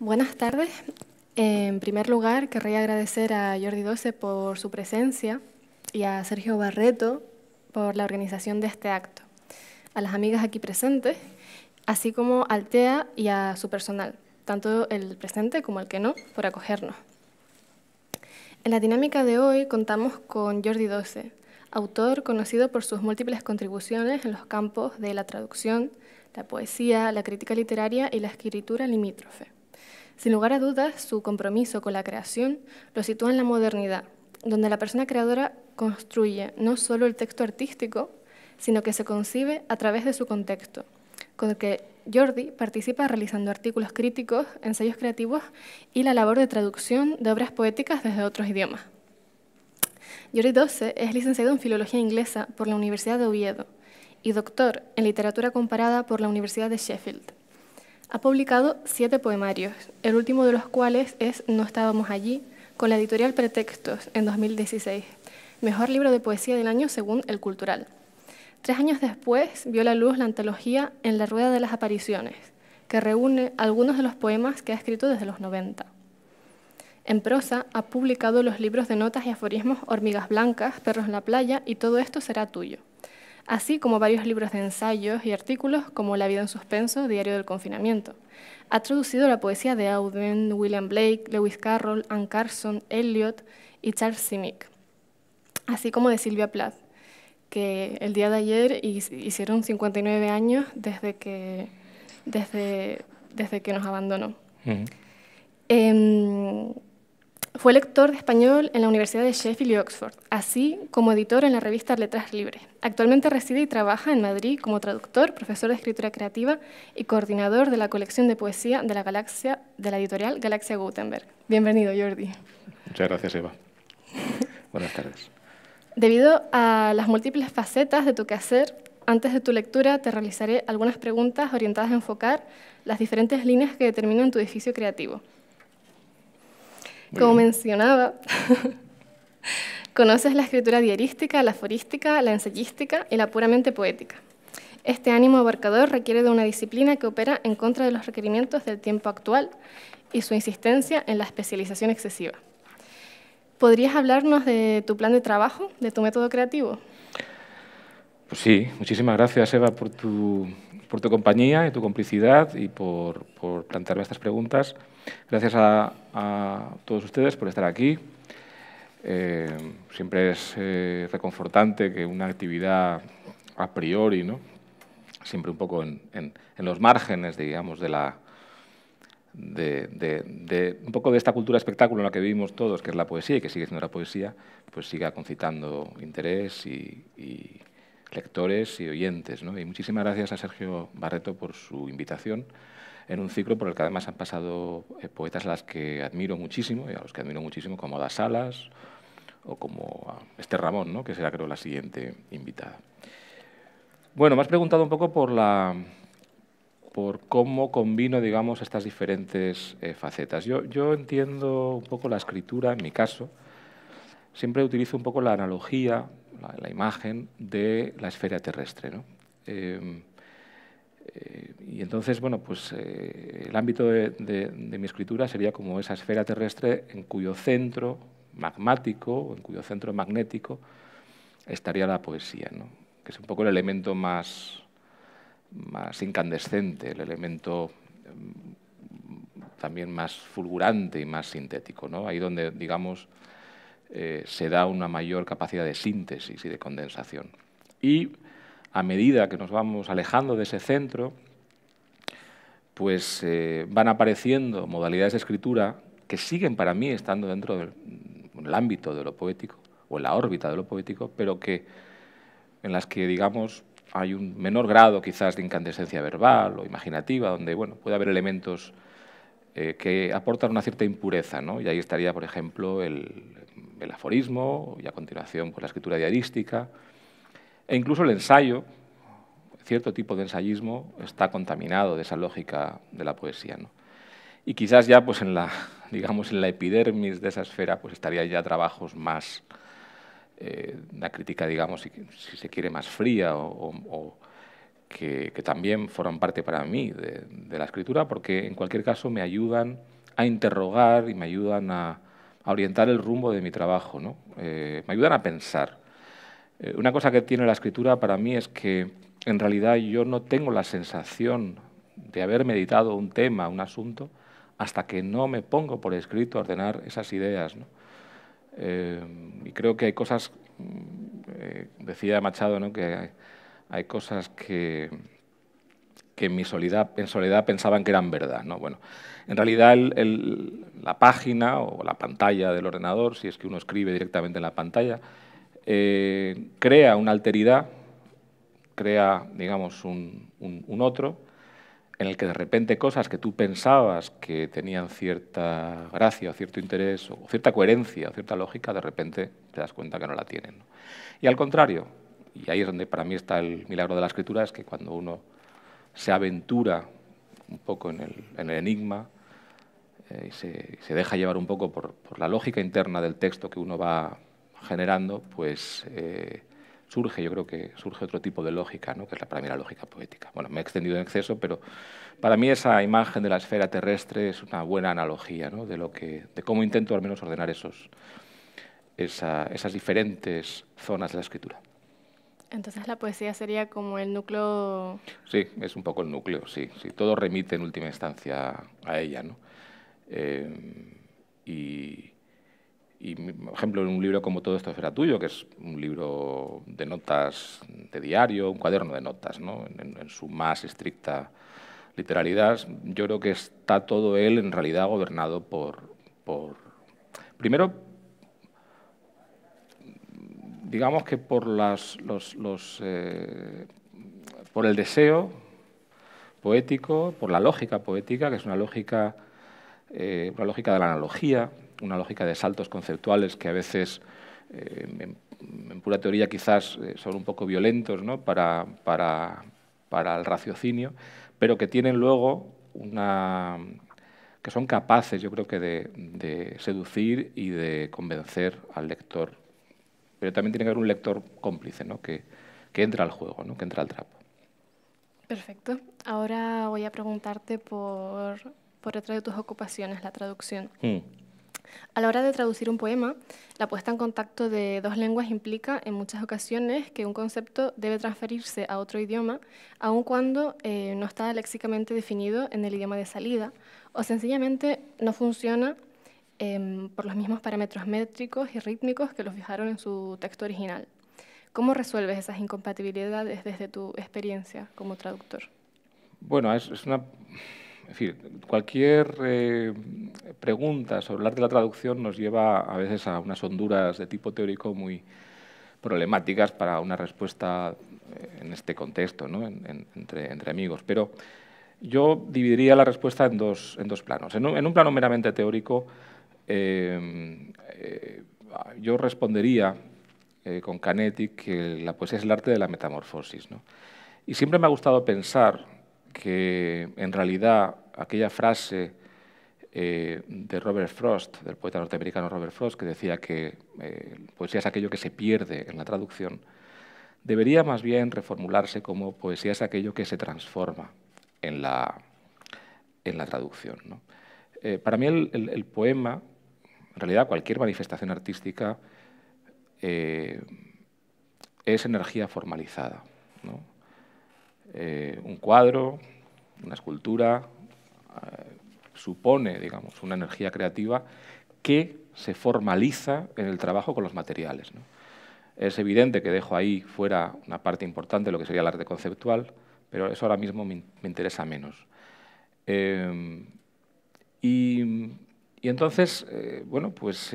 Buenas tardes. En primer lugar, querría agradecer a Jordi Doce por su presencia y a Sergio Barreto por la organización de este acto, a las amigas aquí presentes, así como al TEA y a su personal, tanto el presente como el que no, por acogernos. En la dinámica de hoy contamos con Jordi Doce, autor conocido por sus múltiples contribuciones en los campos de la traducción, la poesía, la crítica literaria y la escritura limítrofe. Sin lugar a dudas, su compromiso con la creación lo sitúa en la modernidad, donde la persona creadora construye no solo el texto artístico, sino que se concibe a través de su contexto, con el que Jordi participa realizando artículos críticos, ensayos creativos y la labor de traducción de obras poéticas desde otros idiomas. Jordi Doce es licenciado en Filología Inglesa por la Universidad de Oviedo y doctor en Literatura Comparada por la Universidad de Sheffield. Ha publicado siete poemarios, el último de los cuales es No estábamos allí, con la editorial Pretextos en 2016, mejor libro de poesía del año según El Cultural. Tres años después vio la luz la antología En la Rueda de las Apariciones, que reúne algunos de los poemas que ha escrito desde los 90. En prosa ha publicado los libros de notas y aforismos Hormigas Blancas, Perros en la Playa y Todo esto será tuyo así como varios libros de ensayos y artículos como La vida en suspenso, Diario del confinamiento. Ha traducido la poesía de Auden, William Blake, Lewis Carroll, Anne Carson, Eliot y Charles Simic, así como de Silvia Plath, que el día de ayer hicieron 59 años desde que, desde, desde que nos abandonó. Fue lector de español en la Universidad de Sheffield y Oxford, así como editor en la revista Letras Libres. Actualmente reside y trabaja en Madrid como traductor, profesor de escritura creativa y coordinador de la colección de poesía de la, galaxia, de la editorial Galaxia Gutenberg. Bienvenido, Jordi. Muchas gracias, Eva. Buenas tardes. Debido a las múltiples facetas de tu quehacer, antes de tu lectura te realizaré algunas preguntas orientadas a enfocar las diferentes líneas que determinan tu edificio creativo. Como mencionaba, conoces la escritura diarística, la aforística, la ensayística y la puramente poética. Este ánimo abarcador requiere de una disciplina que opera en contra de los requerimientos del tiempo actual y su insistencia en la especialización excesiva. ¿Podrías hablarnos de tu plan de trabajo, de tu método creativo? Pues sí, muchísimas gracias Eva por tu, por tu compañía y tu complicidad y por, por plantearme estas preguntas. Gracias a, todos ustedes por estar aquí. Eh, siempre es eh, reconfortante que una actividad a priori, ¿no? siempre un poco en, los márgenes, digamos, de la... De, de, un poco de esta cultura espectáculo en la que vivimos todos, que es la poesía y que sigue siendo la poesía, pues siga concitando interés y, y lectores y oyentes. ¿no? Y muchísimas gracias a Sergio Barreto por su invitación en un ciclo por el que además han pasado eh, poetas a las que admiro muchísimo, y a los que admiro muchísimo, como Das Salas o como este Ramón, ¿no? que será creo la siguiente invitada. Bueno, me has preguntado un poco por la por cómo combino, digamos, estas diferentes eh, facetas. Yo, entiendo un poco la escritura, en mi caso, siempre utilizo un poco la analogía, la, imagen de la esfera terrestre. ¿no? Eh, eh, y entonces, bueno, pues eh, el ámbito de, mi escritura sería como esa esfera terrestre en cuyo centro magmático, en cuyo centro magnético, estaría la poesía, que es un poco el elemento más, más incandescente, el elemento mm, también más fulgurante y más sintético. Ahí donde, digamos, eh, se da una mayor capacidad de síntesis y de condensación. Y a medida que nos vamos alejando de ese centro, pues eh, van apareciendo modalidades de escritura que siguen para mí estando dentro del ámbito de lo poético o en la órbita de lo poético, pero que en las que, digamos, hay un menor grado quizás de incandescencia verbal o imaginativa, donde bueno, puede haber elementos eh, que aportan una cierta impureza. Y ahí estaría, por ejemplo, el, el aforismo y a continuación pues, la escritura diarística, e incluso el ensayo, cierto tipo de ensayismo, está contaminado de esa lógica de la poesía. Y quizás ya pues, en, la, digamos, en la epidermis de esa esfera pues, estarían ya trabajos más, eh, la crítica, digamos, si, se quiere, más fría o, que, también forman parte para mí de, la escritura, porque en cualquier caso me ayudan a interrogar y me ayudan a, orientar el rumbo de mi trabajo, ¿no? Eh, me ayudan a pensar. Eh, una cosa que tiene la escritura para mí es que en realidad yo no tengo la sensación de haber meditado un tema, un asunto, hasta que no me pongo por escrito a ordenar esas ideas. Eh, y creo que hay cosas, mm, eh, decía Machado, que hay, cosas que, en mi soledad, pensaban que eran verdad. ¿no? Bueno, en realidad la página o la pantalla del ordenador, si es que uno escribe directamente en la pantalla, eh, crea una alteridad, crea, digamos, un, otro, en el que de repente cosas que tú pensabas que tenían cierta gracia, cierto interés, o cierta coherencia, cierta lógica, de repente te das cuenta que no la tienen. Y al contrario, y ahí es donde para mí está el milagro de la escritura, es que cuando uno se aventura un poco en el, enigma, eh, y se, deja llevar un poco por, por la lógica interna del texto que uno va generando, pues eh, surge, yo creo que surge otro tipo de lógica, ¿no? que es la, para mí la lógica poética. Bueno, me he extendido en exceso, pero para mí esa imagen de la esfera terrestre es una buena analogía de, lo que, de cómo intento al menos ordenar esos, esas diferentes zonas de la escritura. Entonces la poesía sería como el núcleo... Sí, es un poco el núcleo, sí. sí. Todo remite en última instancia a ella, ¿no? Eh, y, y, por ejemplo, en un libro como Todo esto era tuyo, que es un libro de notas de diario, un cuaderno de notas, en, su más estricta literalidad, yo creo que está todo él en realidad gobernado por... primero, digamos que por, los, eh, por el deseo poético, por la lógica poética, que es una lógica, eh, una lógica de la analogía, una lógica de saltos conceptuales que a veces, eh, en, pura teoría quizás, eh, son un poco violentos para, para, el raciocinio, pero que tienen luego una, que son capaces, yo creo que, de, seducir y de convencer al lector. Pero también tiene que haber un lector cómplice, ¿no? que, que, entra al juego, ¿no? que entra al trapo. Perfecto. Ahora voy a preguntarte por, por otra de tus ocupaciones, la traducción. Mm. A la hora de traducir un poema, la puesta en contacto de dos lenguas implica en muchas ocasiones que un concepto debe transferirse a otro idioma, aun cuando eh, no está léxicamente definido en el idioma de salida o sencillamente no funciona em, por los mismos parámetros métricos y rítmicos que los fijaron en su texto original. ¿Cómo resuelves esas incompatibilidades desde tu experiencia como traductor? Bueno, es una en fin, cualquier eh, pregunta sobre el arte de la traducción nos lleva a veces a unas honduras de tipo teórico muy problemáticas para una respuesta eh, en este contexto, entre, amigos. Pero yo dividiría la respuesta en dos, planos. En un, plano meramente teórico, eh, yo respondería con Canetti que la poesía es el arte de la metamorfosis. Y siempre me ha gustado pensar que en realidad aquella frase eh, de Robert Frost, del poeta norteamericano Robert Frost, que decía que eh, poesía es aquello que se pierde en la traducción, debería más bien reformularse como poesía es aquello que se transforma en la, traducción. Eh, para mí el, poema, en realidad cualquier manifestación artística, es energía formalizada. un cuadro, una escultura, eh, supone, digamos, una energía creativa que se formaliza en el trabajo con los materiales. Es evidente que dejo ahí fuera una parte importante lo que sería el arte conceptual, pero eso ahora mismo me, interesa menos. Eh, y, entonces, eh, bueno, pues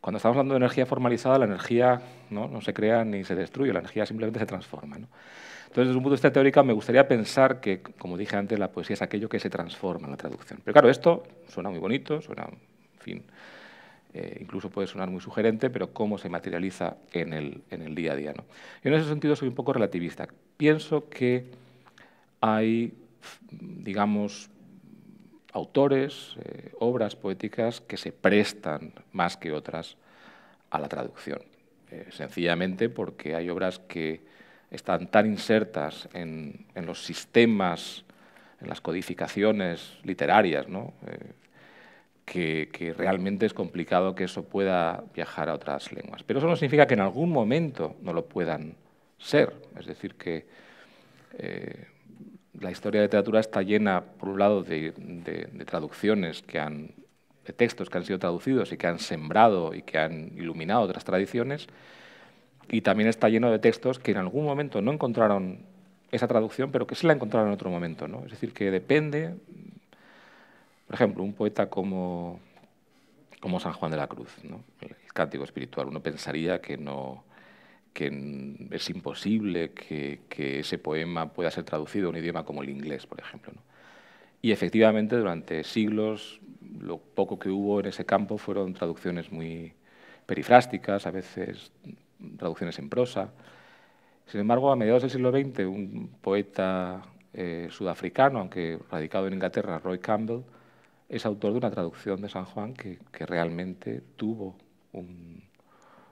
cuando estamos hablando de energía formalizada, la energía ¿no? se crea ni se destruye, la energía simplemente se transforma. Entonces, desde un punto de vista teórico, me gustaría pensar que, como dije antes, la poesía es aquello que se transforma en la traducción. Pero claro, esto suena muy bonito, suena, en fin, eh, incluso puede sonar muy sugerente, pero cómo se materializa en el, día a día. ¿no? Yo en ese sentido soy un poco relativista. Pienso que hay, digamos, autores, eh, obras poéticas que se prestan más que otras a la traducción. Eh, sencillamente porque hay obras que están tan insertas en, los sistemas, en las codificaciones literarias, eh, que, realmente es complicado que eso pueda viajar a otras lenguas. Pero eso no significa que en algún momento no lo puedan ser. Es decir, que eh, la historia de la literatura está llena, por un lado, de, traducciones de textos que han sido traducidos y que han sembrado y que han iluminado otras tradiciones, y también está lleno de textos que en algún momento no encontraron esa traducción, pero que sí la encontraron en otro momento. ¿no? Es decir, que depende, por ejemplo, un poeta como, como San Juan de la Cruz, el cántico espiritual, uno pensaría que no que es imposible que, ese poema pueda ser traducido a un idioma como el inglés, por ejemplo. Y efectivamente, durante siglos, lo poco que hubo en ese campo fueron traducciones muy perifrásticas, a veces traducciones en prosa. Sin embargo, a mediados del siglo XX, un poeta eh, sudafricano, aunque radicado en Inglaterra, Roy Campbell, es autor de una traducción de San Juan que, realmente tuvo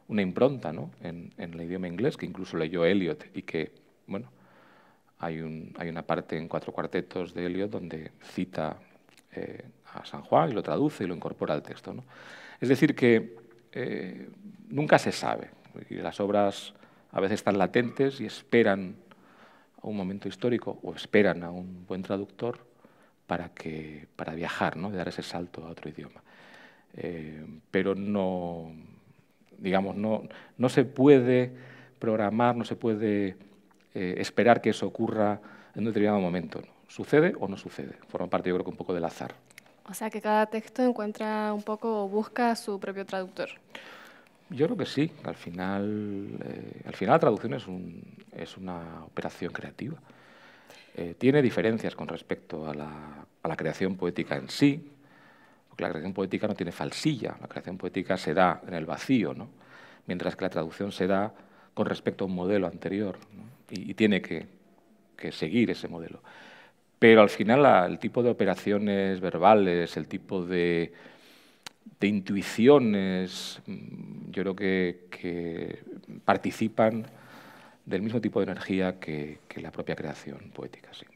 una impronta en, el idioma inglés, que incluso leyó Eliot y que, bueno, hay, una parte en cuatro cuartetos de Eliot donde cita eh, a San Juan y lo traduce y lo incorpora al texto. Es decir, que eh, nunca se sabe y las obras a veces están latentes y esperan a un momento histórico o esperan a un buen traductor para, que, para viajar, ¿no? de dar ese salto a otro idioma. Eh, pero no, digamos, no, se puede programar, no se puede eh, esperar que eso ocurra en un determinado momento. ¿Sucede o no sucede? Forma parte, yo creo que un poco del azar. O sea que cada texto encuentra un poco o busca su propio traductor. Yo creo que sí, al final, eh, al final la traducción es, una operación creativa. Eh, tiene diferencias con respecto a la, creación poética en sí, porque la creación poética no tiene falsilla, la creación poética se da en el vacío, ¿no? mientras que la traducción se da con respecto a un modelo anterior y, tiene que, seguir ese modelo. Pero al final el tipo de operaciones verbales, el tipo de de intuiciones, mm, yo creo que, participan del mismo tipo de energía que, la propia creación poética. Sí.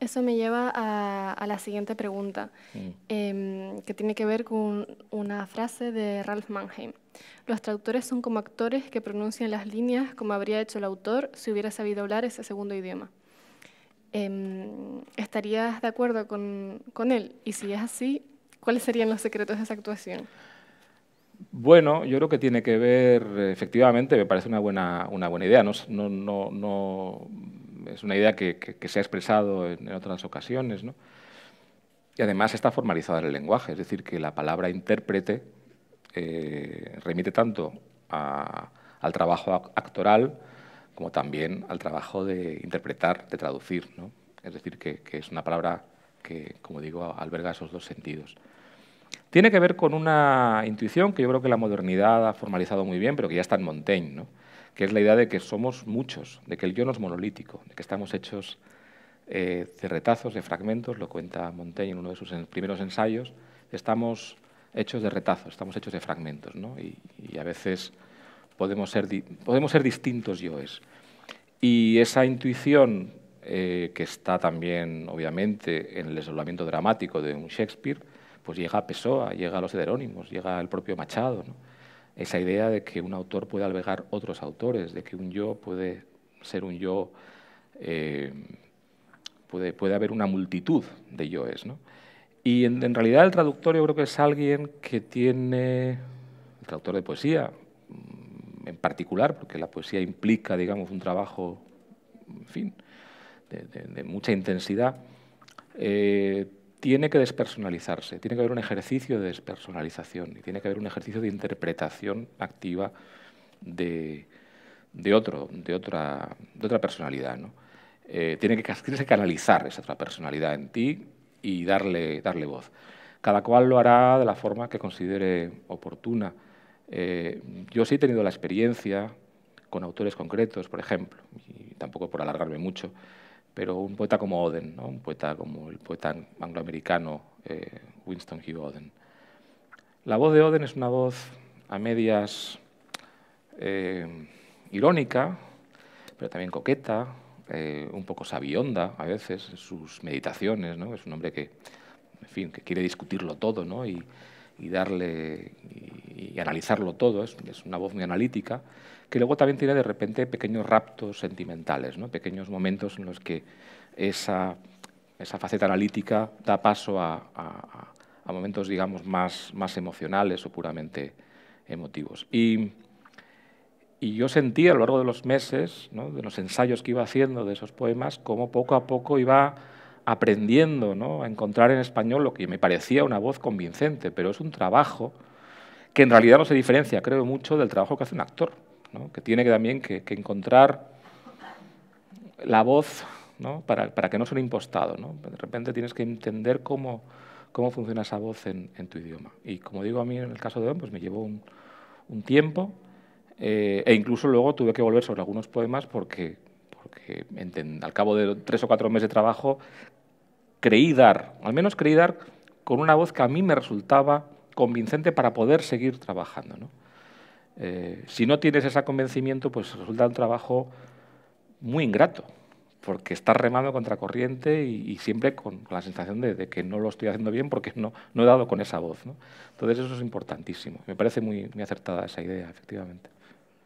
Eso me lleva a, la siguiente pregunta, mm. em, que tiene que ver con una frase de Ralph Mannheim. Los traductores son como actores que pronuncian las líneas como habría hecho el autor si hubiera sabido hablar ese segundo idioma. Em, ¿Estarías de acuerdo con él? Y si es así, ¿Cuáles serían los secretos de esa actuación? Bueno, yo creo que tiene que ver, efectivamente, me parece una buena, una buena idea. es una idea que, se ha expresado en, otras ocasiones. ¿no? Y además está formalizada en el lenguaje, es decir, que la palabra intérprete eh, remite tanto al trabajo actoral como también al trabajo de interpretar, de traducir. ¿no? Es decir, que es una palabra que, como digo, alberga esos dos sentidos. Tiene que ver con una intuición que yo creo que la modernidad ha formalizado muy bien, pero que ya está en Montaigne, que es la idea de que somos muchos, de que el yo no es monolítico, de que estamos hechos eh, de retazos, de fragmentos, lo cuenta Montaigne en uno de sus primeros ensayos, estamos hechos de retazos, estamos hechos de fragmentos, y, a veces podemos ser, podemos ser distintos yoes. Y esa intuición, eh, que está también, obviamente, en el desdoblamiento dramático de un Shakespeare, pues llega Pessoa, llega a los heterónimos, llega el propio Machado. Esa idea de que un autor puede albergar otros autores, de que un yo puede ser un yo, eh, puede, puede, haber una multitud de yoes. ¿no? Y en, realidad el traductor yo creo que es alguien que tiene, el traductor de poesía mm, en particular, porque la poesía implica, digamos, un trabajo, fin, de, mucha intensidad, eh, tiene que despersonalizarse, tiene que haber un ejercicio de despersonalización y tiene que haber un ejercicio de interpretación activa de, de, otro, de, otra, de otra personalidad. ¿no? Eh, tiene que, tienes que canalizar esa otra personalidad en ti y darle, darle voz. Cada cual lo hará de la forma que considere oportuna. Eh, yo sí he tenido la experiencia con autores concretos, por ejemplo, y tampoco por alargarme mucho, pero un poeta como Oden, un poeta como el poeta angloamericano eh, Winston Hugh Oden. La voz de Oden es una voz a medias eh, irónica, pero también coqueta, eh, un poco sabionda a veces en sus meditaciones, es un hombre que, que quiere discutirlo todo ¿no? y, darle y, analizarlo todo, es una voz muy analítica que luego también tiene de repente pequeños raptos sentimentales, pequeños momentos en los que esa, faceta analítica da paso a, momentos, digamos, más, emocionales o puramente emotivos. Y, yo sentí a lo largo de los meses, de los ensayos que iba haciendo de esos poemas, cómo poco a poco iba aprendiendo a encontrar en español lo que me parecía una voz convincente, pero es un trabajo que en realidad no se diferencia, creo mucho, del trabajo que hace un actor. ¿no? que tiene que también que, encontrar la voz ¿no? para, para, que no suene impostado. ¿no? De repente tienes que entender cómo, cómo funciona esa voz en, tu idioma. Y como digo a mí en el caso de hoy, pues me llevó un, tiempo eh, e incluso luego tuve que volver sobre algunos poemas porque, porque al cabo de tres o cuatro meses de trabajo creí dar, al menos creí dar con una voz que a mí me resultaba convincente para poder seguir trabajando. ¿no? Eh, si no tienes ese convencimiento, pues resulta un trabajo muy ingrato, porque estás remando contra corriente y, siempre con, la sensación de, que no lo estoy haciendo bien porque no, he dado con esa voz. Entonces eso es importantísimo. Me parece muy, acertada esa idea, efectivamente.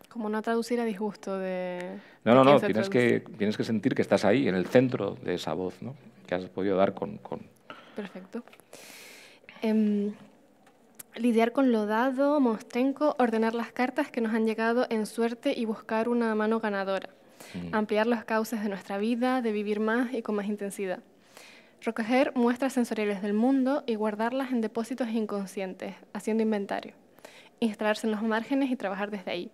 Como no traducir a disgusto de... No, no, no, tienes que, sentir que estás ahí, en el centro de esa voz, ¿no? que has podido dar con... Perfecto. Em, lidiar con lo dado, mostenco, ordenar las cartas que nos han llegado en suerte y buscar una mano ganadora. Mm. Ampliar las causas de nuestra vida, de vivir más y con más intensidad. Recoger muestras sensoriales del mundo y guardarlas en depósitos inconscientes, haciendo inventario. Instalarse en los márgenes y trabajar desde ahí.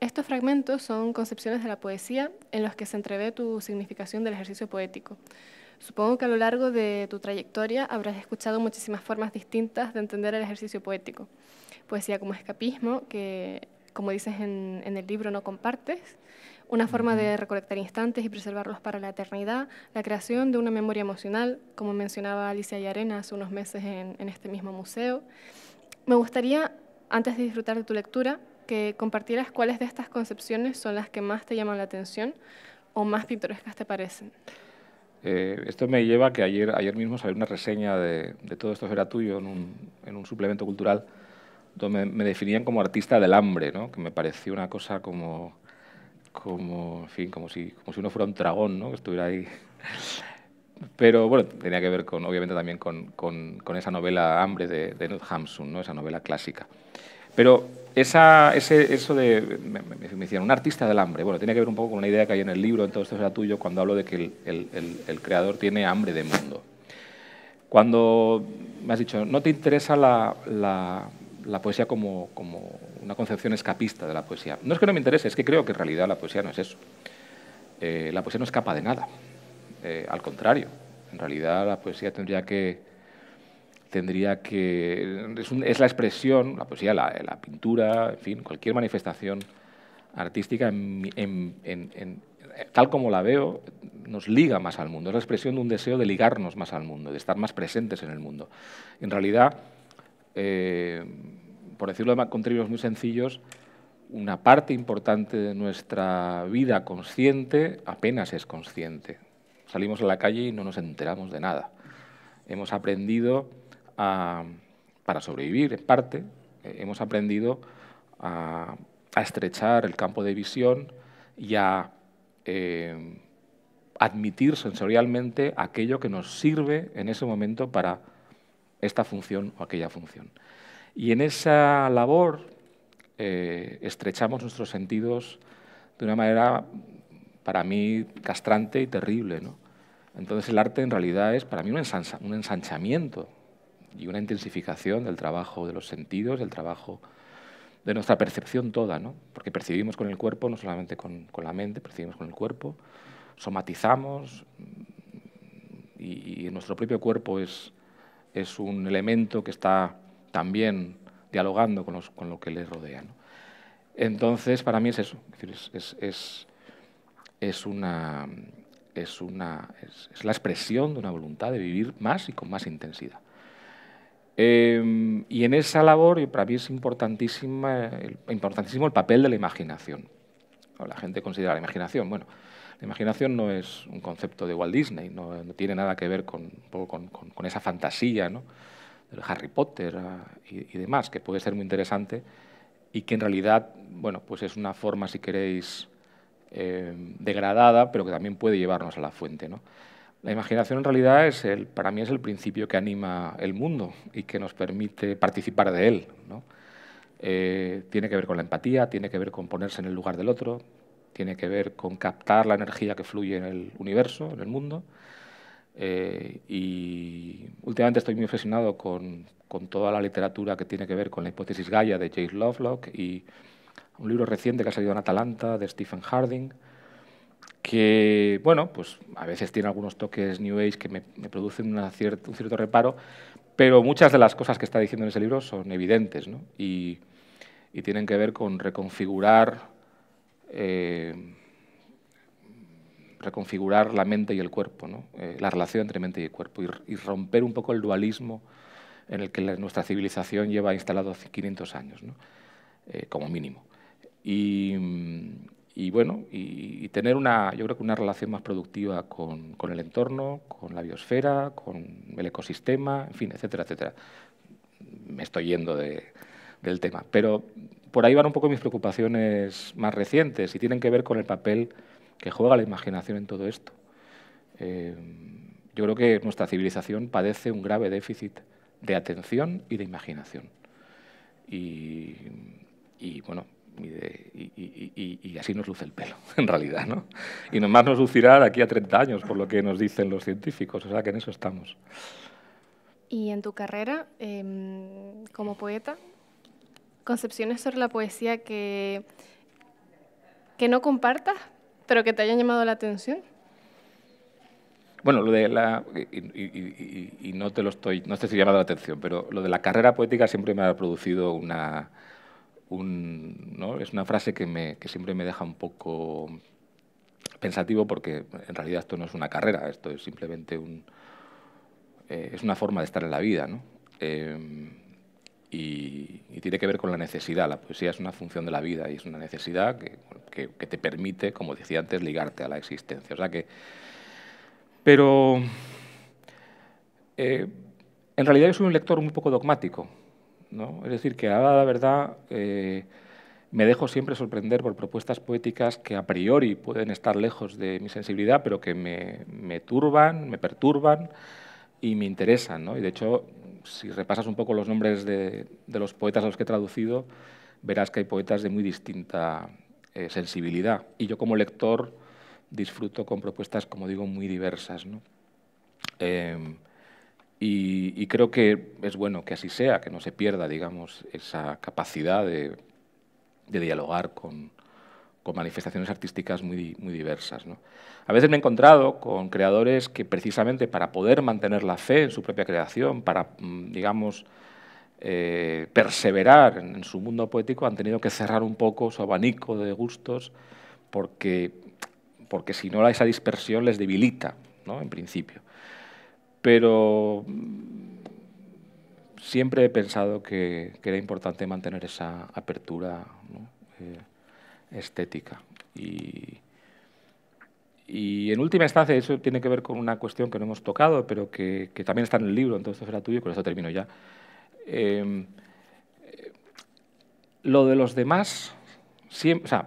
Estos fragmentos son concepciones de la poesía en los que se entrevé tu significación del ejercicio poético. Supongo que a lo largo de tu trayectoria habrás escuchado muchísimas formas distintas de entender el ejercicio poético. Poesía como escapismo, que como dices en, el libro no compartes, una forma de recolectar instantes y preservarlos para la eternidad, la creación de una memoria emocional, como mencionaba Alicia Arena hace unos meses en, en este mismo museo. Me gustaría, antes de disfrutar de tu lectura, que compartieras cuáles de estas concepciones son las que más te llaman la atención o más pintorescas te parecen. Eh, esto me lleva a que ayer, ayer mismo salió una reseña de, Todo esto era tuyo en un, en un suplemento cultural donde me, definían como artista del hambre, ¿no? que me pareció una cosa como, como, fin, como, si, como si uno fuera un dragón, ¿no? que estuviera ahí. Pero bueno, tenía que ver con, obviamente también con, con, con esa novela Hambre de, de Hamsun, ¿no? esa novela clásica. Pero eso de, me, decían, un artista del hambre, bueno, tiene que ver un poco con una idea que hay en el libro, entonces esto era tuyo, cuando hablo de que el, creador tiene hambre de mundo. Cuando me has dicho, no te interesa la, poesía como, una concepción escapista de la poesía. No es que no me interese, es que creo que en realidad la poesía no es eso. Eh, la poesía no escapa de nada. Eh, al contrario, en realidad la poesía tendría que tendría que... Es, la expresión, la poesía, la, pintura, en fin, cualquier manifestación artística, tal como la veo, nos liga más al mundo. Es la expresión de un deseo de ligarnos más al mundo, de estar más presentes en el mundo. En realidad, eh, por decirlo con términos muy sencillos, una parte importante de nuestra vida consciente apenas es consciente. Salimos a la calle y no nos enteramos de nada. Hemos aprendido para sobrevivir en parte, eh, hemos aprendido a, estrechar el campo de visión y a eh, admitir sensorialmente aquello que nos sirve en ese momento para esta función o aquella función. Y en esa labor eh, estrechamos nuestros sentidos de una manera, para mí, castrante y terrible. Entonces el arte en realidad es para mí un ensanchamiento y una intensificación del trabajo de los sentidos, del trabajo de nuestra percepción toda, ¿no? porque percibimos con el cuerpo, no solamente con, la mente, percibimos con el cuerpo, somatizamos mm, y, nuestro propio cuerpo es, es, un elemento que está también dialogando con, con lo que le rodea. ¿no? Entonces, para mí es eso, es, es, es, una, es, una, es, la expresión de una voluntad de vivir más y con más intensidad. Em, y en esa labor, para mí es importantísima, importantísimo el papel de la imaginación. La gente considera la imaginación, bueno, la imaginación no es un concepto de Walt Disney, no, tiene nada que ver con, esa fantasía, ¿no? del Harry Potter ah, y, demás, que puede ser muy interesante y que en realidad, bueno, pues es una forma, si queréis, em, degradada, pero que también puede llevarnos a la fuente, ¿no? La imaginación en realidad es el, para mí es el principio que anima el mundo y que nos permite participar de él. Eh, tiene que ver con la empatía, tiene que ver con ponerse en el lugar del otro, tiene que ver con captar la energía que fluye en el universo, en el mundo. Eh, y últimamente estoy muy obsesionado con, con, toda la literatura que tiene que ver con la hipótesis Gaia de James Lovelock y un libro reciente que ha salido en Atalanta de Stephen Harding, que, bueno, pues a veces tiene algunos toques New Age que me, producen una un cierto reparo, pero muchas de las cosas que está diciendo en ese libro son evidentes ¿no? y, tienen que ver con reconfigurar, eh, reconfigurar la mente y el cuerpo, ¿no? Eh, la relación entre mente y cuerpo y, romper un poco el dualismo en el que nuestra civilización lleva instalado 500 años, ¿no? Eh, como mínimo. Y, mm, y bueno, y, tener una, yo creo que una relación más productiva con, el entorno, con la biosfera, con el ecosistema, en fin, etcétera, etcétera. Me estoy yendo del tema, pero por ahí van un poco mis preocupaciones más recientes y tienen que ver con el papel que juega la imaginación en todo esto. Eh, yo creo que nuestra civilización padece un grave déficit de atención y de imaginación. y bueno, y, así nos luce el pelo, en realidad. ¿no? Y nomás nos lucirá de aquí a 30 años, por lo que nos dicen los científicos, o sea que en eso estamos. Y en tu carrera em, como poeta, concepciones sobre la poesía que, que no compartas, pero que te hayan llamado la atención. Bueno, lo de la. Y, no te lo estoy. No te estoy llamando la atención, pero lo de la carrera poética siempre me ha producido una es una frase que, siempre me deja un poco pensativo porque en realidad esto no es una carrera, esto es simplemente un, eh, es una forma de estar en la vida. Eh, y, tiene que ver con la necesidad. La poesía es una función de la vida y es una necesidad que, te permite, como decía antes, ligarte a la existencia. O sea que, pero eh, en realidad yo soy un lector muy poco dogmático. Es decir, que ahora la verdad eh, me dejo siempre sorprender por propuestas poéticas que a priori pueden estar lejos de mi sensibilidad, pero que me, me turban, me perturban y me interesan. Y de hecho, si repasas un poco los nombres de, de, los poetas a los que he traducido, verás que hay poetas de muy distinta eh, sensibilidad. Y yo como lector disfruto con propuestas, como digo, muy diversas. ¿no? Eh, y, creo que es bueno que así sea, que no se pierda, digamos, esa capacidad de, de dialogar con, con, manifestaciones artísticas muy, muy diversas. ¿no? A veces me he encontrado con creadores que precisamente para poder mantener la fe en su propia creación, para, mm, digamos, eh, perseverar en, su mundo poético, han tenido que cerrar un poco su abanico de gustos porque, porque si no esa dispersión les debilita, ¿no? en principio pero mm, siempre he pensado que, era importante mantener esa apertura eh, estética. Y, en última instancia, eso tiene que ver con una cuestión que no hemos tocado, pero que, también está en el libro, entonces era tuyo, con eso termino ya. Em, lo de los demás,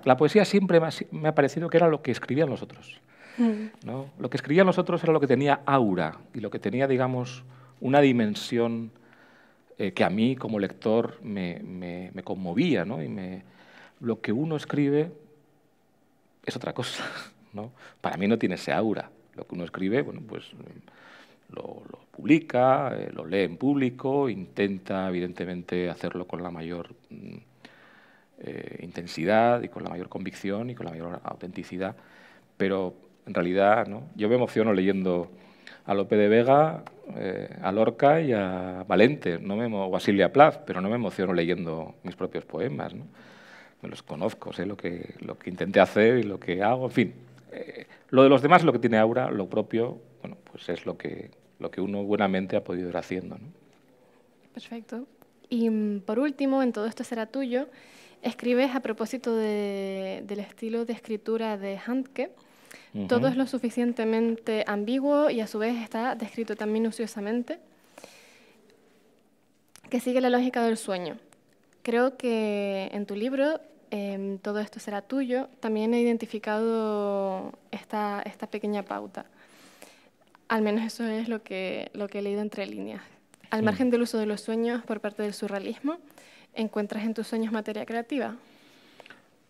la poesía siempre me ha parecido que era lo que escribían los otros. Mm. ¿no? Lo que escribía nosotros era lo que tenía aura y lo que tenía, digamos, una dimensión eh, que a mí como lector me, conmovía. ¿no? Y me, lo que uno escribe es otra cosa. ¿no? Para mí no tiene ese aura. Lo que uno escribe, bueno, pues mm, lo, publica, eh, lo lee en público, intenta evidentemente hacerlo con la mayor mm, eh, intensidad y con la mayor convicción y con la mayor autenticidad, pero en realidad, ¿no? yo me emociono leyendo a Lope de Vega, eh, a Lorca y a Valente, no me, o a Silvia Plath, pero no me emociono leyendo mis propios poemas. ¿no? Me los conozco, sé lo que, lo que intenté hacer y lo que hago, en fin. Eh, lo de los demás, lo que tiene Aura, lo propio, bueno, pues es lo que, lo que uno buenamente ha podido ir haciendo. ¿no? Perfecto. Y mm, por último, en todo esto será tuyo, escribes a propósito del estilo de escritura de Handke, todo es lo suficientemente ambiguo y a su vez está descrito tan minuciosamente que sigue la lógica del sueño. Creo que en tu libro em, todo esto será tuyo. También he identificado esta, pequeña pauta. Al menos eso es lo que, he leído entre líneas. Al margen del uso de los sueños por parte del surrealismo, encuentras en tus sueños materia creativa,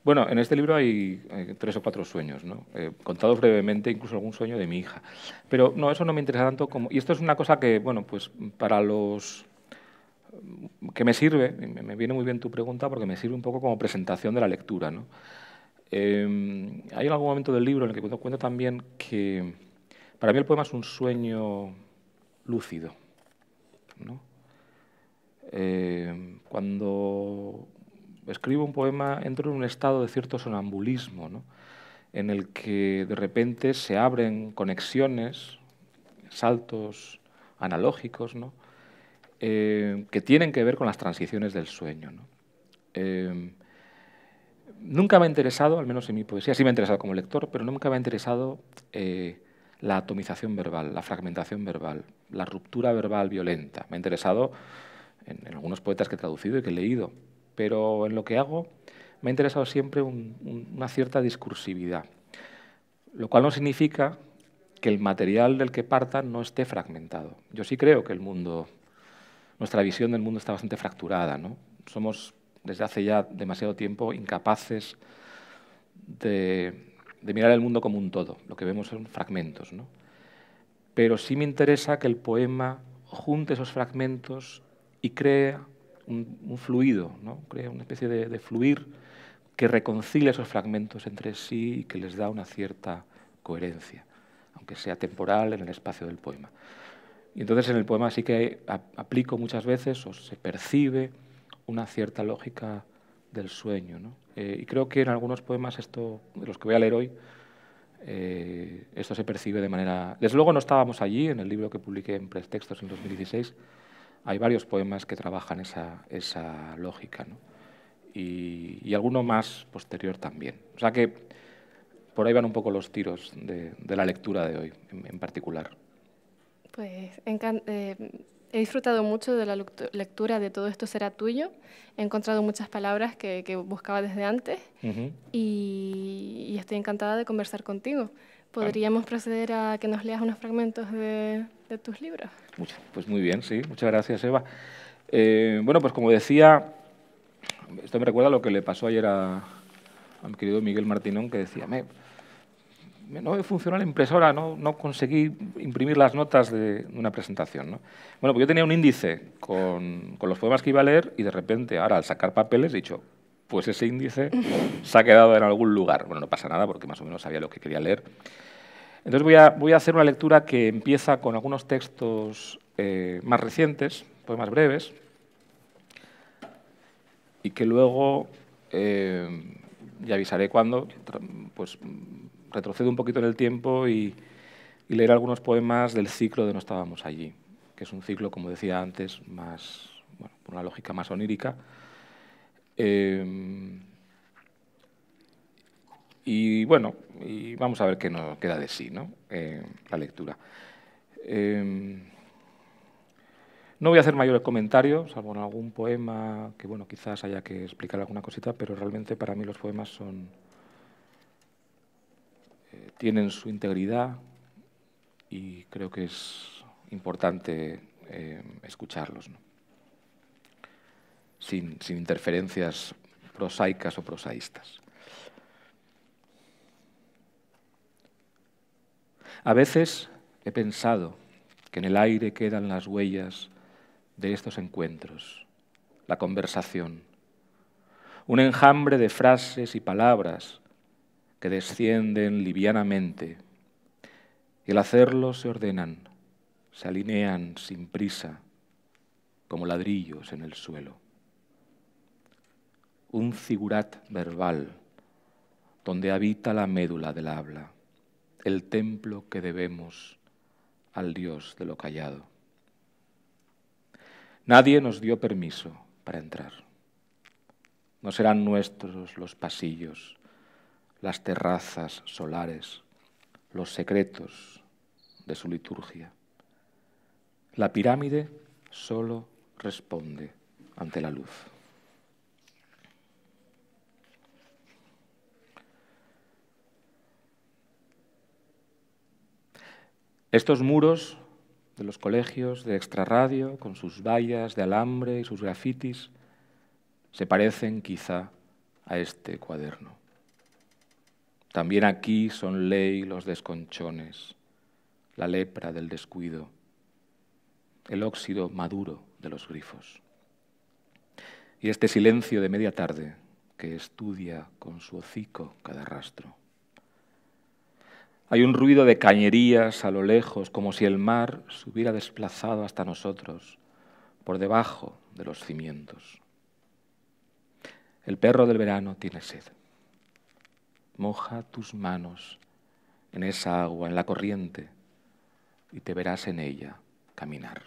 bueno, en este libro hay, eh, tres o cuatro sueños, ¿no? Eh, contados brevemente, incluso algún sueño de mi hija. Pero no, eso no me interesa tanto como... Y esto es una cosa que, bueno, pues para los mm, que me sirve, me viene muy bien tu pregunta porque me sirve un poco como presentación de la lectura. ¿no? Em, hay algún momento del libro en el que cuento, cuento también que para mí el poema es un sueño lúcido. ¿no? Em, cuando escribo un poema, entro en un estado de cierto sonambulismo, en el que de repente se abren conexiones, saltos analógicos, eh, que tienen que ver con las transiciones del sueño. Eh, nunca me ha interesado, al menos en mi poesía, sí me ha interesado como lector, pero nunca me ha interesado eh, la atomización verbal, la fragmentación verbal, la ruptura verbal violenta. Me ha interesado en algunos poetas que he traducido y que he leído, pero en lo que hago me ha interesado siempre una cierta discursividad, lo cual no significa que el material del que parta no esté fragmentado. Yo sí creo que el mundo, nuestra visión del mundo está bastante fracturada. ¿no? Somos desde hace ya demasiado tiempo incapaces de, mirar el mundo como un todo. Lo que vemos son fragmentos. Pero sí me interesa que el poema junte esos fragmentos y crea un, fluido, ¿no? crea una especie de, fluir que reconcilia esos fragmentos entre sí y que les da una cierta coherencia, aunque sea temporal en el espacio del poema. Y entonces en el poema sí que aplico muchas veces o se percibe una cierta lógica del sueño. Eh, y creo que en algunos poemas, esto, de los que voy a leer hoy, eh, esto se percibe de manera... Desde luego no estábamos allí, en el libro que publiqué en Pretextos en 2016, hay varios poemas que trabajan esa, esa lógica, ¿no? y, alguno más posterior también. O sea que por ahí van un poco los tiros de, la lectura de hoy en, particular. Pues eh, he disfrutado mucho de la lectura de Todo esto será tuyo. He encontrado muchas palabras que, buscaba desde antes y estoy encantada de conversar contigo. Ah. Podríamos proceder a que nos leas unos fragmentos de, tus libros. pues muy bien, sí. Muchas gracias, Eva. Eh, bueno, pues como decía, esto me recuerda a lo que le pasó ayer a, mi querido Miguel Martinón, que decía, me, no funcionó la impresora, no, no conseguí imprimir las notas de una presentación. Bueno, pues yo tenía un índice con, con los poemas que iba a leer y de repente, ahora al sacar papeles, he dicho, pues ese índice se ha quedado en algún lugar. Bueno, no pasa nada porque más o menos sabía lo que quería leer. Entonces voy a, hacer una lectura que empieza con algunos textos eh, más recientes, poemas breves, y que luego, eh, ya avisaré cuándo, pues retrocedo un poquito en el tiempo y, y leer algunos poemas del ciclo de No estábamos allí, que es un ciclo, como decía antes, más, bueno, una lógica más onírica, Em, y bueno, y vamos a ver qué nos queda de sí ¿no? Eh, la lectura. Em, no voy a hacer mayores comentarios, salvo en algún poema que bueno, quizás haya que explicar alguna cosita, pero realmente para mí los poemas son eh, tienen su integridad y creo que es importante em, escucharlos. ¿no? sin, interferencias prosaicas o prosaístas. A veces he pensado que en el aire quedan las huellas de estos encuentros, la conversación, un enjambre de frases y palabras que descienden livianamente y al hacerlo se ordenan, se alinean sin prisa, como ladrillos en el suelo un figurat verbal donde habita la médula del habla, el templo que debemos al Dios de lo callado. Nadie nos dio permiso para entrar. No serán nuestros los pasillos, las terrazas solares, los secretos de su liturgia. La pirámide solo responde ante la luz. Estos muros de los colegios de extrarradio, con sus vallas de alambre y sus grafitis, se parecen quizá a este cuaderno. También aquí son ley los desconchones, la lepra del descuido, el óxido maduro de los grifos. Y este silencio de media tarde que estudia con su hocico cada rastro. Hay un ruido de cañerías a lo lejos, como si el mar se hubiera desplazado hasta nosotros, por debajo de los cimientos. El perro del verano tiene sed. Moja tus manos en esa agua, en la corriente, y te verás en ella caminar.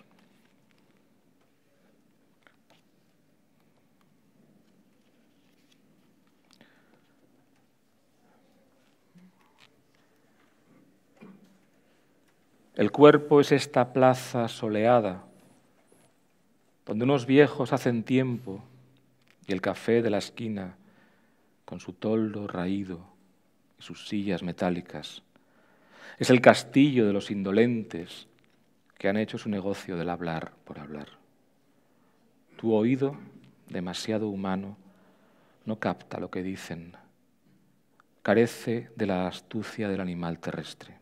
El cuerpo es esta plaza soleada, donde unos viejos hacen tiempo y el café de la esquina, con su toldo raído y sus sillas metálicas. Es el castillo de los indolentes que han hecho su negocio del hablar por hablar. Tu oído, demasiado humano, no capta lo que dicen, carece de la astucia del animal terrestre.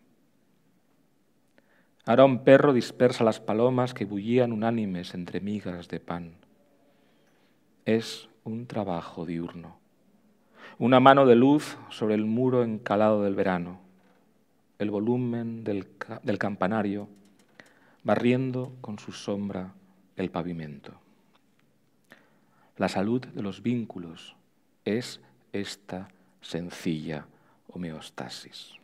Ahora un perro dispersa las palomas que bullían unánimes entre migas de pan. Es un trabajo diurno. Una mano de luz sobre el muro encalado del verano. El volumen del campanario barriendo con su sombra el pavimento. La salud de los vínculos es esta sencilla homeostasis.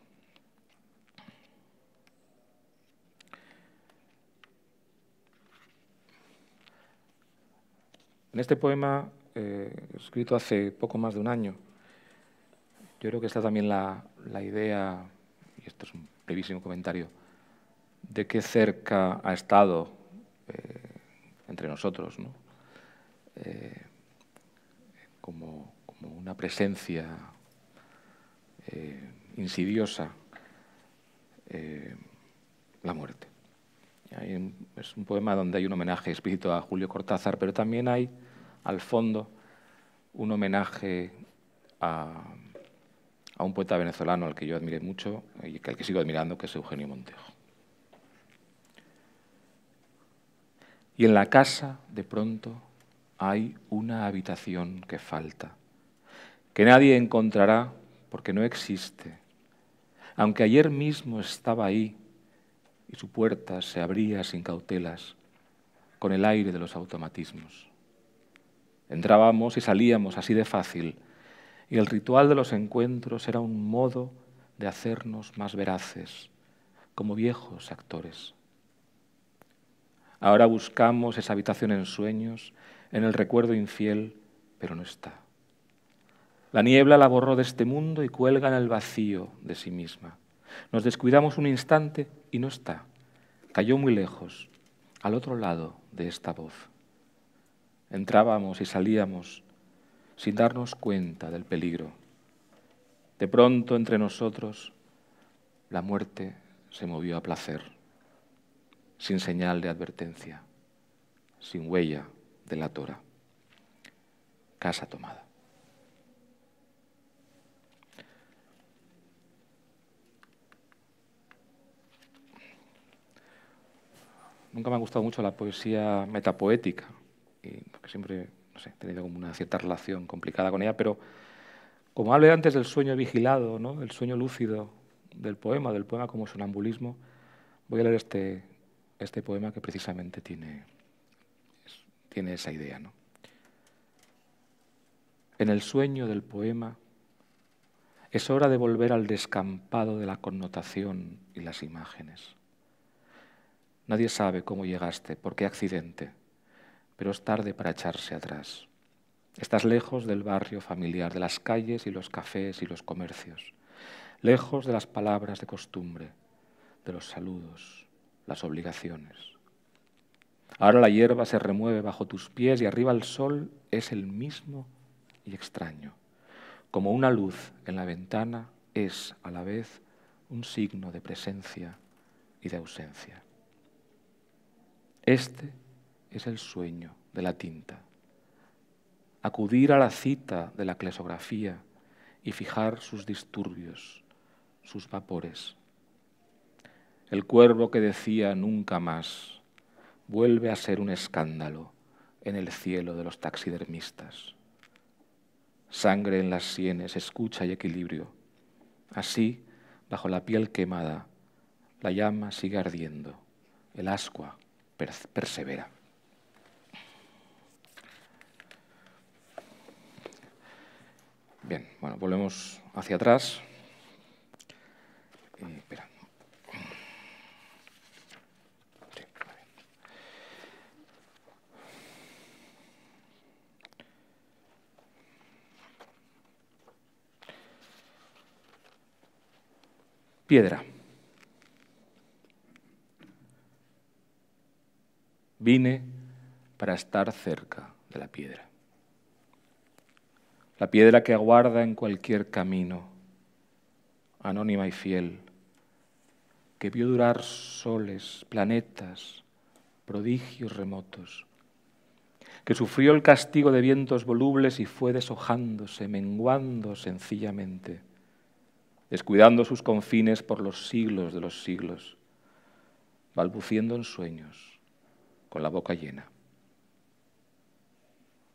En este poema, eh, escrito hace poco más de un año, yo creo que está también la, idea, y esto es un brevísimo comentario, de qué cerca ha estado eh, entre nosotros, eh, como, como, una presencia insidiosa, la muerte. Es un poema donde hay un homenaje explícito a Julio Cortázar, pero también hay al fondo un homenaje a, un poeta venezolano al que yo admiré mucho y al que sigo admirando, que es Eugenio Montejo. Y en la casa, de pronto, hay una habitación que falta, que nadie encontrará porque no existe, aunque ayer mismo estaba ahí y su puerta se abría sin cautelas, con el aire de los automatismos. Entrábamos y salíamos así de fácil. Y el ritual de los encuentros era un modo de hacernos más veraces, como viejos actores. Ahora buscamos esa habitación en sueños, en el recuerdo infiel, pero no está. La niebla la borró de este mundo y cuelga en el vacío de sí misma. Nos descuidamos un instante y no está. Cayó muy lejos, al otro lado de esta voz. Entrábamos y salíamos sin darnos cuenta del peligro. De pronto entre nosotros la muerte se movió a placer, sin señal de advertencia, sin huella de la tora. Casa tomada. Nunca me ha gustado mucho la poesía metapoética, porque siempre he tenido como una cierta relación complicada con ella, pero como hablé antes del sueño vigilado, ¿no? el sueño lúcido del poema, del poema como sonambulismo, voy a leer este, este poema que precisamente tiene, esa idea. En el sueño del poema es hora de volver al descampado de la connotación y las imágenes. Nadie sabe cómo llegaste, por qué accidente, pero es tarde para echarse atrás. Estás lejos del barrio familiar, de las calles y los cafés y los comercios, lejos de las palabras de costumbre, de los saludos, las obligaciones. Ahora la hierba se remueve bajo tus pies y arriba el sol es el mismo y extraño. Como una luz en la ventana es a la vez un signo de presencia y de ausencia. Este es el sueño de la tinta. Acudir a la cita de la clesografía y fijar sus disturbios, sus vapores. El cuervo que decía nunca más vuelve a ser un escándalo en el cielo de los taxidermistas. Sangre en las sienes, escucha y equilibrio. Así, bajo la piel quemada, la llama sigue ardiendo, el ascua persevera. Bien, bueno, volvemos hacia atrás. Eh, piedra. Vine para estar cerca de la piedra la piedra que aguarda en cualquier camino, anónima y fiel, que vio durar soles, planetas, prodigios remotos, que sufrió el castigo de vientos volubles y fue deshojándose, menguando sencillamente, descuidando sus confines por los siglos de los siglos, balbuciendo en sueños, con la boca llena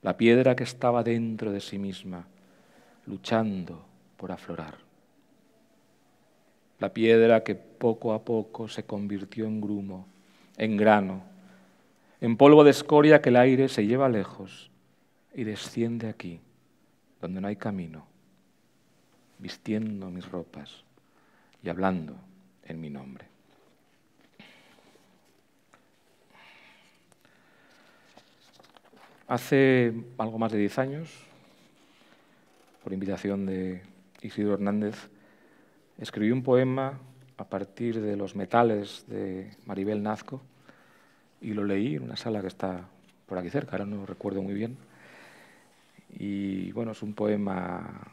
la piedra que estaba dentro de sí misma, luchando por aflorar. La piedra que poco a poco se convirtió en grumo, en grano, en polvo de escoria que el aire se lleva lejos y desciende aquí, donde no hay camino, vistiendo mis ropas y hablando en mi nombre. Hace algo más de 10 años, por invitación de Isidro Hernández, escribí un poema a partir de los metales de Maribel Nazco y lo leí en una sala que está por aquí cerca, ahora no recuerdo muy bien. Y bueno, es un poema,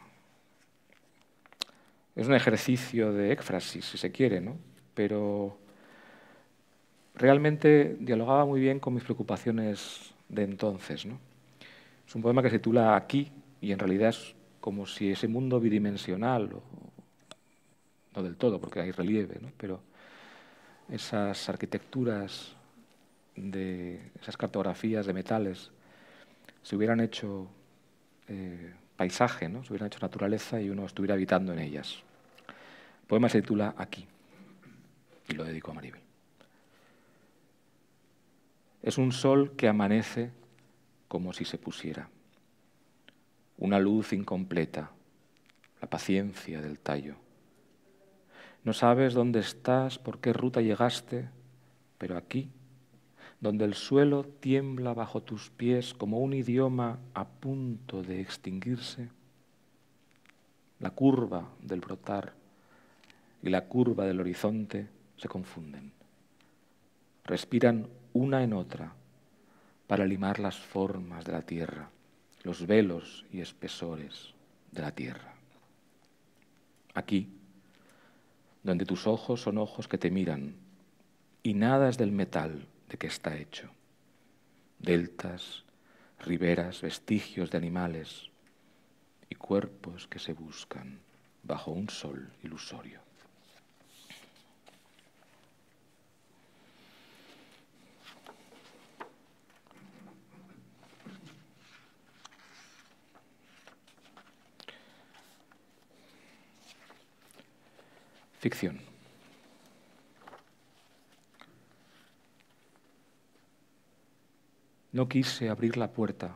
es un ejercicio de éxfrasis, si se quiere, ¿no? Pero realmente dialogaba muy bien con mis preocupaciones de entonces. ¿no? Es un poema que se titula Aquí y en realidad es como si ese mundo bidimensional, no del todo porque hay relieve, pero esas arquitecturas, de esas cartografías de metales, se hubieran hecho eh, paisaje, ¿no? se hubieran hecho naturaleza y uno estuviera habitando en ellas. El poema se titula Aquí y lo dedico a Maribel es un sol que amanece como si se pusiera. Una luz incompleta, la paciencia del tallo. No sabes dónde estás, por qué ruta llegaste, pero aquí, donde el suelo tiembla bajo tus pies como un idioma a punto de extinguirse, la curva del brotar y la curva del horizonte se confunden. Respiran una en otra para limar las formas de la tierra, los velos y espesores de la tierra. Aquí, donde tus ojos son ojos que te miran, y nada es del metal de que está hecho. Deltas, riberas, vestigios de animales y cuerpos que se buscan bajo un sol ilusorio. ficción. No quise abrir la puerta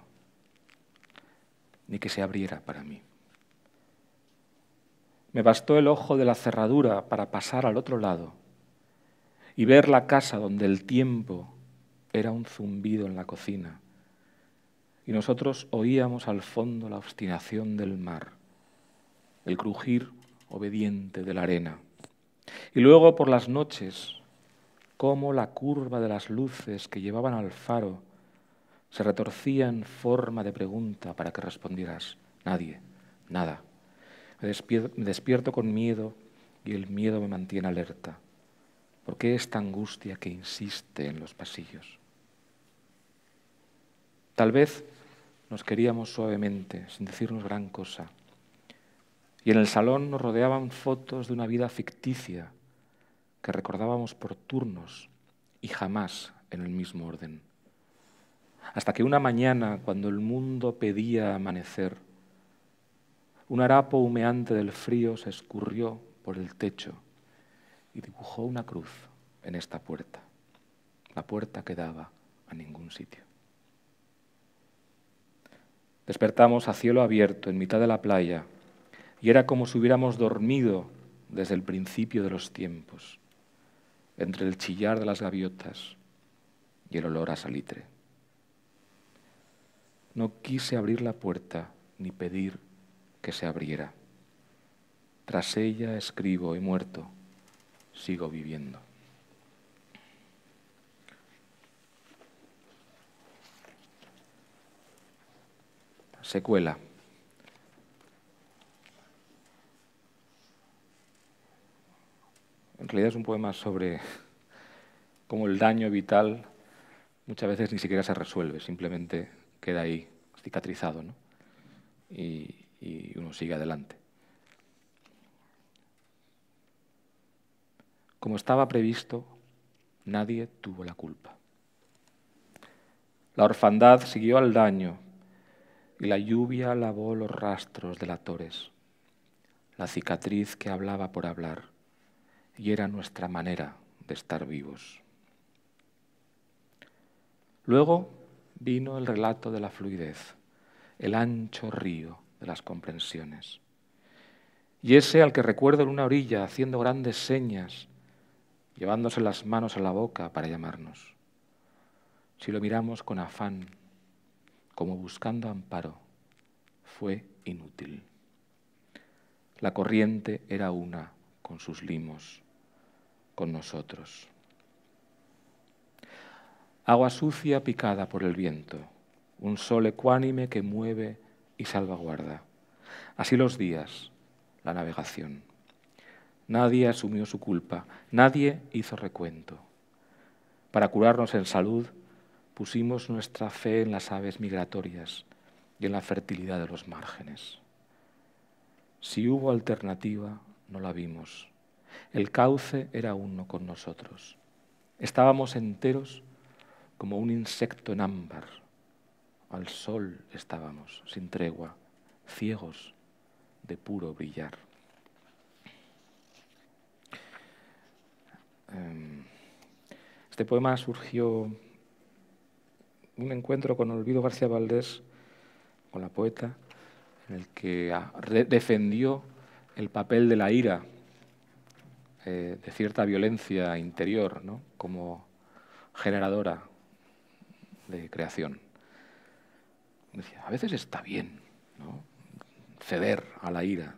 ni que se abriera para mí. Me bastó el ojo de la cerradura para pasar al otro lado y ver la casa donde el tiempo era un zumbido en la cocina y nosotros oíamos al fondo la obstinación del mar, el crujir obediente de la arena. Y luego por las noches, cómo la curva de las luces que llevaban al faro se retorcía en forma de pregunta para que respondieras, nadie, nada. Me, despierto con miedo y el miedo me mantiene alerta. ¿Por qué esta angustia que insiste en los pasillos? Tal vez nos queríamos suavemente, sin decirnos gran cosa. Y en el salón nos rodeaban fotos de una vida ficticia que recordábamos por turnos y jamás en el mismo orden. Hasta que una mañana, cuando el mundo pedía amanecer, un harapo humeante del frío se escurrió por el techo y dibujó una cruz en esta puerta, la puerta que daba a ningún sitio. Despertamos a cielo abierto en mitad de la playa y era como si hubiéramos dormido desde el principio de los tiempos, entre el chillar de las gaviotas y el olor a salitre. No quise abrir la puerta ni pedir que se abriera. Tras ella escribo, he muerto, sigo viviendo. Secuela. En realidad es un poema sobre cómo el daño vital muchas veces ni siquiera se resuelve, simplemente queda ahí cicatrizado y, y uno sigue adelante. Como estaba previsto, nadie tuvo la culpa. La orfandad siguió al daño y la lluvia lavó los rastros de torres, la cicatriz que hablaba por hablar y era nuestra manera de estar vivos. Luego vino el relato de la fluidez, el ancho río de las comprensiones. Y ese al que recuerdo en una orilla haciendo grandes señas, llevándose las manos a la boca para llamarnos. Si lo miramos con afán, como buscando amparo, fue inútil. La corriente era una con sus limos con nosotros. Agua sucia picada por el viento, un sol ecuánime que mueve y salvaguarda. Así los días, la navegación. Nadie asumió su culpa, nadie hizo recuento. Para curarnos en salud, pusimos nuestra fe en las aves migratorias y en la fertilidad de los márgenes. Si hubo alternativa, no la vimos el cauce era uno con nosotros. Estábamos enteros como un insecto en ámbar. Al sol estábamos, sin tregua, ciegos de puro brillar. Em, este poema surgió un encuentro con Olvido García Valdés, con la poeta, en el que defendió el papel de la ira eh, de cierta violencia interior ¿no? como generadora de creación. a veces está bien ¿no? ceder a la ira.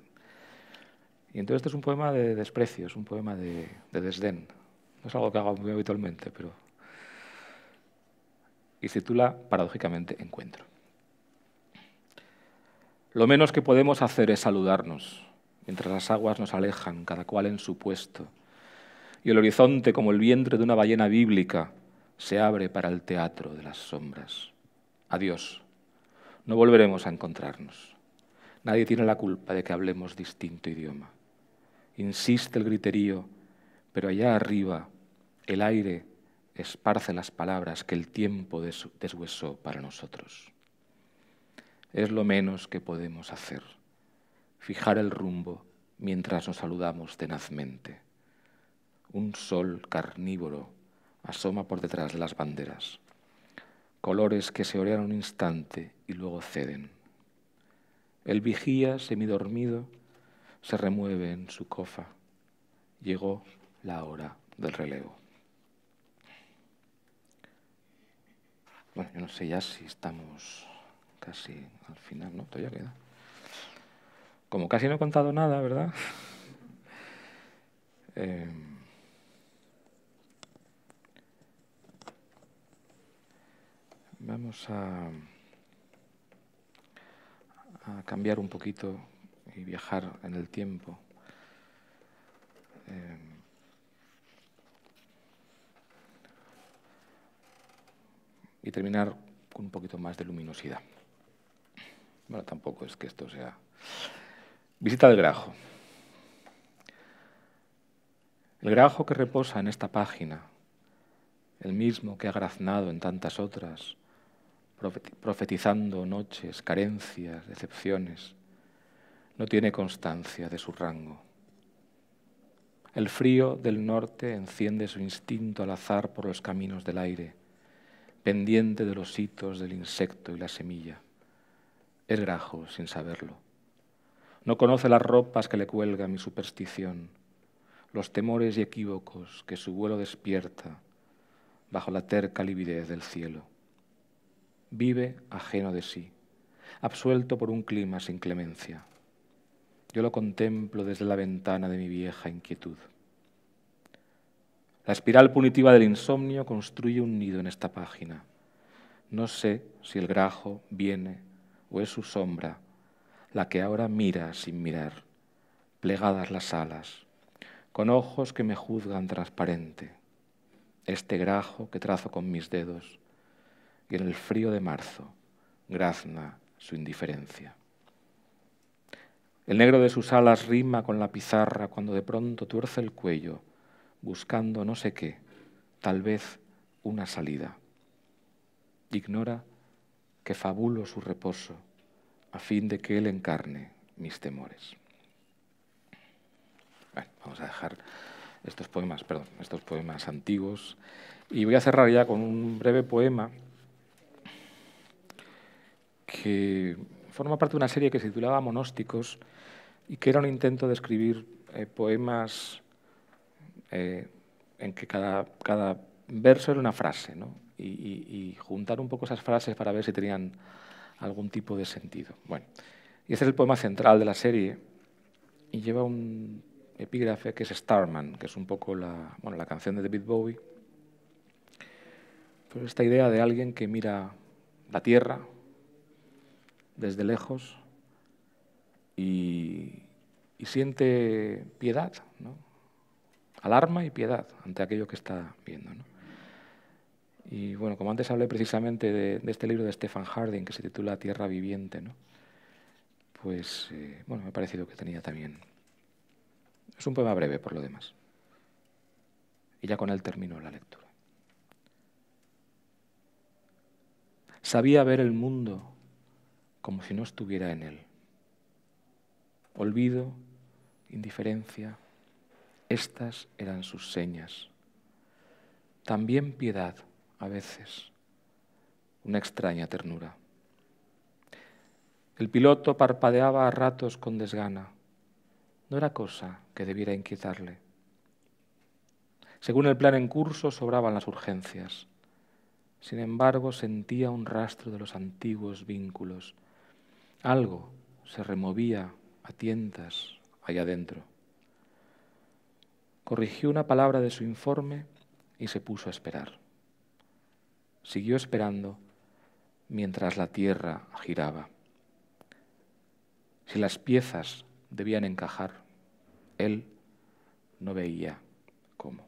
Y entonces este es un poema de desprecio, es un poema de, desdén. No es algo que hago muy habitualmente, pero... Y se titula, paradójicamente, Encuentro. Lo menos que podemos hacer es saludarnos mientras las aguas nos alejan, cada cual en su puesto. Y el horizonte, como el vientre de una ballena bíblica, se abre para el teatro de las sombras. Adiós. No volveremos a encontrarnos. Nadie tiene la culpa de que hablemos distinto idioma. Insiste el griterío, pero allá arriba el aire esparce las palabras que el tiempo deshuesó para nosotros. Es lo menos que podemos hacer fijar el rumbo mientras nos saludamos tenazmente. Un sol carnívoro asoma por detrás de las banderas, colores que se orean un instante y luego ceden. El vigía, semidormido, se remueve en su cofa. Llegó la hora del relevo. Bueno, yo no sé ya si estamos casi al final, ¿no? Todavía queda. Como casi no he contado nada, ¿verdad? Eh, vamos a, a, cambiar un poquito y viajar en el tiempo. Eh, y terminar con un poquito más de luminosidad. Bueno, tampoco es que esto sea Visita del grajo. El grajo que reposa en esta página, el mismo que ha graznado en tantas otras, profetizando noches, carencias, decepciones, no tiene constancia de su rango. El frío del norte enciende su instinto al azar por los caminos del aire, pendiente de los hitos del insecto y la semilla. Es grajo sin saberlo no conoce las ropas que le cuelga mi superstición, los temores y equívocos que su vuelo despierta bajo la terca lividez del cielo. Vive ajeno de sí, absuelto por un clima sin clemencia. Yo lo contemplo desde la ventana de mi vieja inquietud. La espiral punitiva del insomnio construye un nido en esta página. No sé si el grajo viene o es su sombra la que ahora mira sin mirar, plegadas las alas, con ojos que me juzgan transparente, este grajo que trazo con mis dedos, y en el frío de marzo grazna su indiferencia. El negro de sus alas rima con la pizarra cuando de pronto tuerce el cuello, buscando no sé qué, tal vez una salida. Ignora que fabulo su reposo, a fin de que Él encarne mis temores. vamos a dejar estos poemas, perdón, estos poemas antiguos. Y voy a cerrar ya con un breve poema que forma parte de una serie que se titulaba Monósticos y que era un intento de escribir eh, poemas eh, en que cada, cada, verso era una frase, ¿no? y, y juntar un poco esas frases para ver si tenían algún tipo de sentido. Bueno, y este es el poema central de la serie y lleva un epígrafe que es Starman, que es un poco la, la canción de David Bowie. Pero pues esta idea de alguien que mira la Tierra desde lejos y, siente piedad, ¿no? alarma y piedad ante aquello que está viendo. ¿no? Y bueno, como antes hablé precisamente de, este libro de Stefan Harding que se titula Tierra Viviente, ¿no? pues eh, bueno, me ha parecido que tenía también. Es un poema breve por lo demás. Y ya con él termino la lectura. Sabía ver el mundo como si no estuviera en él. Olvido, indiferencia, estas eran sus señas. También piedad a veces, una extraña ternura. El piloto parpadeaba a ratos con desgana. No era cosa que debiera inquietarle. Según el plan en curso, sobraban las urgencias. Sin embargo, sentía un rastro de los antiguos vínculos. Algo se removía a tientas allá adentro. Corrigió una palabra de su informe y se puso a esperar siguió esperando mientras la tierra giraba. Si las piezas debían encajar, él no veía cómo.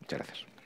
Muchas gracias.